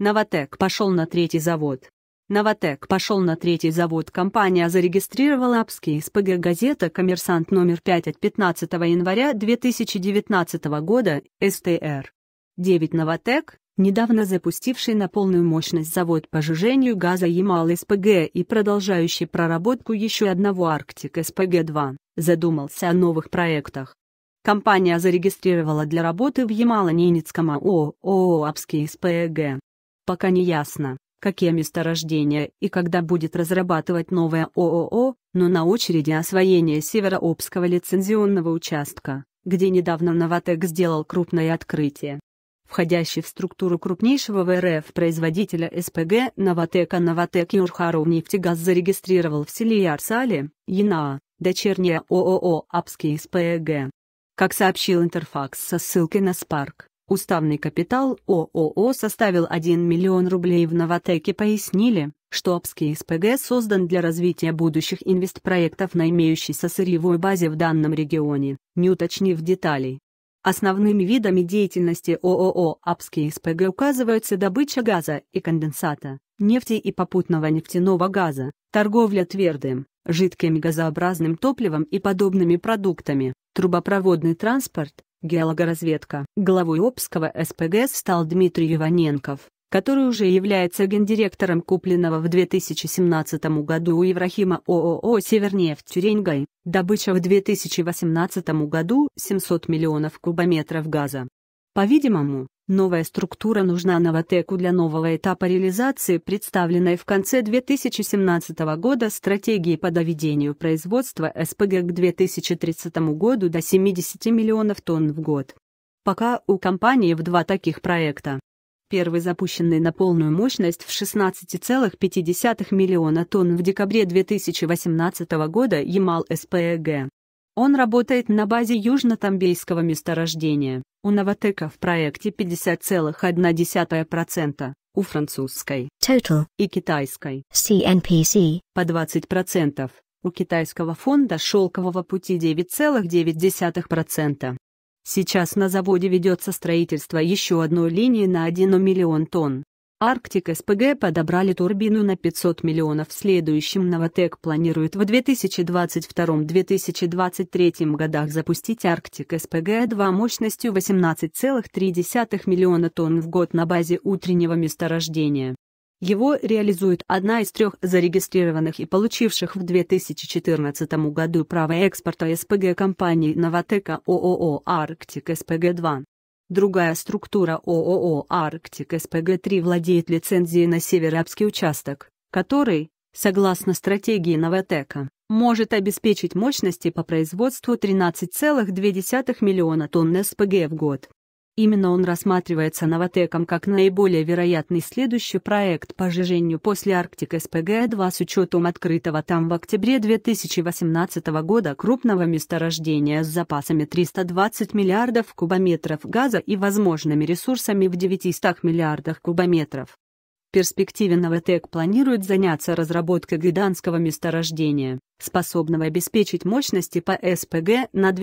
Новотек пошел на третий завод. Новотек пошел на третий завод. Компания зарегистрировала спг газета «Коммерсант» номер 5 от 15 января 2019 года, СТР. 9 Новотек, недавно запустивший на полную мощность завод по жижению газа Ямал-СПГ и продолжающий проработку еще одного Арктик-СПГ-2, задумался о новых проектах. Компания зарегистрировала для работы в Ямало-Ненецком ООО а «Апский СПГ» Пока не ясно, какие месторождения и когда будет разрабатывать новое ООО, но на очереди освоение Северообского лицензионного участка, где недавно Новотек сделал крупное открытие. Входящий в структуру крупнейшего в РФ производителя СПГ «Новотека» «Новотек Юрхаров нефтегаз» зарегистрировал в селе Ярсале, Янаа, дочернее ООО «Апский СПГ». Как сообщил Интерфакс со ссылкой на Спарк, Уставный капитал ООО составил 1 миллион рублей в Новотеке, пояснили, что Обский СПГ создан для развития будущих инвестпроектов на имеющейся сырьевой базе в данном регионе, не уточнив деталей. Основными видами деятельности ООО «Апский СПГ» указываются добыча газа и конденсата, нефти и попутного нефтяного газа, торговля твердым, жидким газообразным топливом и подобными продуктами, трубопроводный транспорт, Геологоразведка. Главой Обского СПГС стал Дмитрий Иваненков, который уже является гендиректором купленного в 2017 году у Еврахима ООО «Севернефть Тюренгай», добыча в 2018 году 700 миллионов кубометров газа. По-видимому, Новая структура нужна Новотеку для нового этапа реализации представленной в конце 2017 года стратегии по доведению производства СПГ к 2030 году до 70 миллионов тонн в год. Пока у компании в два таких проекта. Первый запущенный на полную мощность в 16,5 миллиона тонн в декабре 2018 года Ямал СПГ. Он работает на базе южно-тамбейского месторождения, у Новотека в проекте 50,1%, у французской Total и китайской CNPC по 20%, у китайского фонда шелкового пути 9,9%. Сейчас на заводе ведется строительство еще одной линии на 1 миллион тонн, Арктик СПГ подобрали турбину на 500 миллионов. В следующем Новотек планирует в 2022-2023 годах запустить Арктик СПГ-2 мощностью 18,3 миллиона тонн в год на базе утреннего месторождения. Его реализует одна из трех зарегистрированных и получивших в 2014 году право экспорта СПГ компаний «Новотека» ООО «Арктик СПГ-2». Другая структура ООО «Арктик» СПГ-3 владеет лицензией на североапский участок, который, согласно стратегии Новотека, может обеспечить мощности по производству 13,2 миллиона тонн СПГ в год. Именно он рассматривается новотеком как наиболее вероятный следующий проект по сжижению после Арктик СПГ-2 с учетом открытого там в октябре 2018 года крупного месторождения с запасами 320 миллиардов кубометров газа и возможными ресурсами в 900 миллиардах кубометров. В перспективе Новотек планирует заняться разработкой гиданского месторождения, способного обеспечить мощности по СПГ на 12,2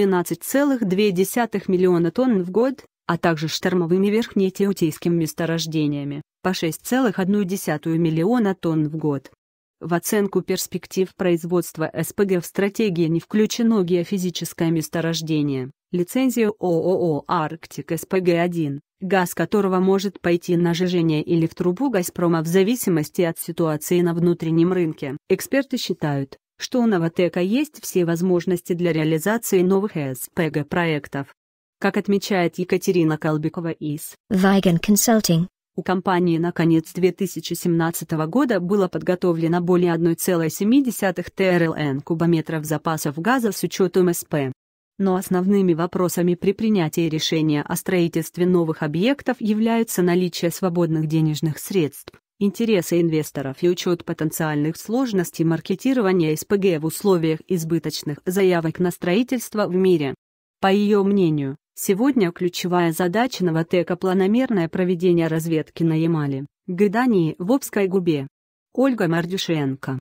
миллиона тонн в год, а также штормовыми верхнетеутейскими месторождениями по 6,1 миллиона тонн в год. В оценку перспектив производства СПГ в стратегии не включено геофизическое месторождение, лицензию ООО «Арктик СПГ-1», газ которого может пойти на жижение или в трубу «Газпрома» в зависимости от ситуации на внутреннем рынке. Эксперты считают, что у «Новотека» есть все возможности для реализации новых СПГ-проектов, как отмечает Екатерина Колбикова из Weigen Consulting, у компании на конец 2017 года было подготовлено более 1,7 ТРЛН кубометров запасов газа с учетом СП. Но основными вопросами при принятии решения о строительстве новых объектов являются наличие свободных денежных средств, интересы инвесторов и учет потенциальных сложностей маркетирования СПГ в условиях избыточных заявок на строительство в мире. По ее мнению, Сегодня ключевая задача Новотека – планомерное проведение разведки на Ямале, Гыдании, в Обской губе. Ольга Мардюшенко